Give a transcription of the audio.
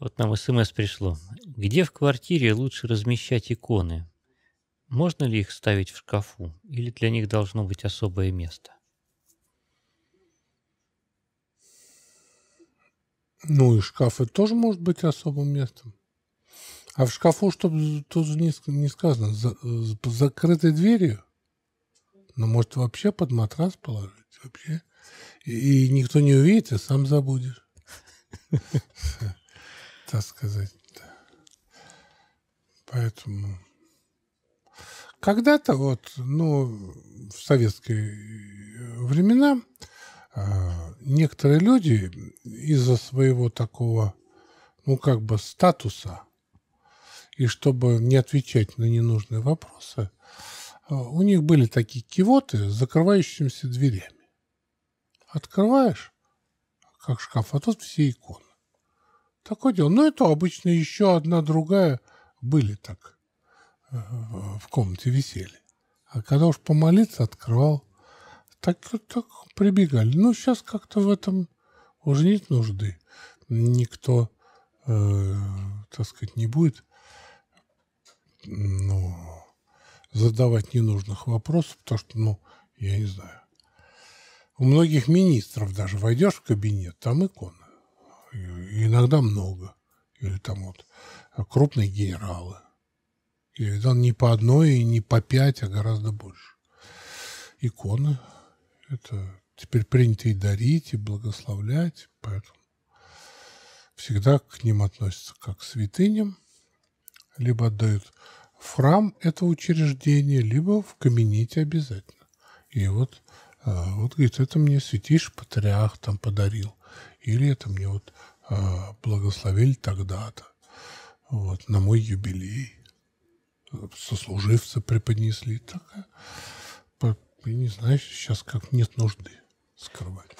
Вот нам смс пришло. Где в квартире лучше размещать иконы? Можно ли их ставить в шкафу? Или для них должно быть особое место? Ну и шкафы тоже может быть особым местом. А в шкафу, чтобы тоже не, не сказано, за, с закрытой дверью, ну, может, вообще под матрас положить, вообще. И, и никто не увидит, и сам забудешь. так сказать. Поэтому когда-то вот, ну, в советские времена а, некоторые люди из-за своего такого, ну, как бы статуса, и чтобы не отвечать на ненужные вопросы, а, у них были такие кивоты с закрывающимися дверями. Открываешь, как шкаф, а тут все иконы. Такое дело. Но это обычно еще одна другая были так э, в комнате висели. А когда уж помолиться открывал, так, так прибегали. Ну, сейчас как-то в этом уже нет нужды. Никто, э, так сказать, не будет ну, задавать ненужных вопросов, потому что, ну, я не знаю. У многих министров даже войдешь в кабинет, там икона иногда много, или там вот крупные генералы. Я видал не по одной и не по пять, а гораздо больше. Иконы. Это теперь принято и дарить, и благословлять, поэтому всегда к ним относятся как к святыням, либо отдают в храм это учреждение, либо в камените обязательно. И вот, э, вот говорит, это мне святейший патриарх там подарил, или это мне вот Э, благословили тогда-то, вот, на мой юбилей. Сослуживцы преподнесли. Так, э, не знаю, сейчас как нет нужды скрывать.